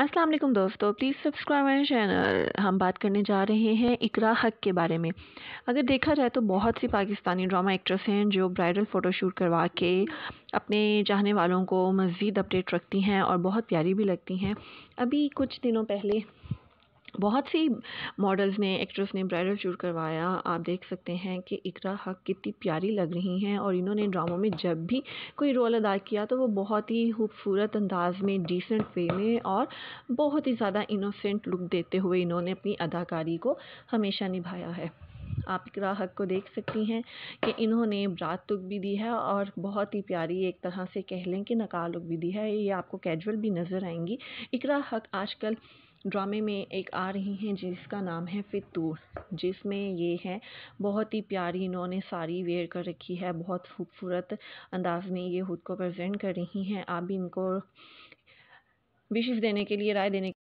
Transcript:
असलम दोस्तों please subscribe my channel हम बात करने जा रहे हैं इकरा हक के बारे में अगर देखा जाए तो बहुत सी पाकिस्तानी ड्रामा एक्ट्रेस हैं जो ब्राइडल फ़ोटोशूट करवा के अपने चाहने वालों को मज़ीद अपडेट रखती हैं और बहुत प्यारी भी लगती हैं अभी कुछ दिनों पहले बहुत सी मॉडल्स ने एक्ट्रेस ने ब्राइडल शूट करवाया आप देख सकते हैं कि इकरा हक कितनी प्यारी लग रही हैं और इन्होंने ड्रामों में जब भी कोई रोल अदा किया तो वो बहुत ही खूबसूरत अंदाज में डिसेंट वे में और बहुत ही ज़्यादा इनोसेंट लुक देते हुए इन्होंने अपनी अदाकारी को हमेशा निभाया है आप इकरा हक को देख सकती हैं कि इन्होंने ब्रात लुक भी दी है और बहुत ही प्यारी एक तरह से कह लें कि नकार लुक भी दी है ये आपको कैजुअल भी नज़र आएंगी इकरा हक आजकल ड्रामे में एक आ रही हैं जिसका नाम है फितूर जिसमें ये है बहुत ही प्यारी इन्होंने साड़ी वेयर कर रखी है बहुत खूबसूरत अंदाज में ये खुद को प्रजेंट कर रही हैं आप भी इनको विशेष देने के लिए राय देने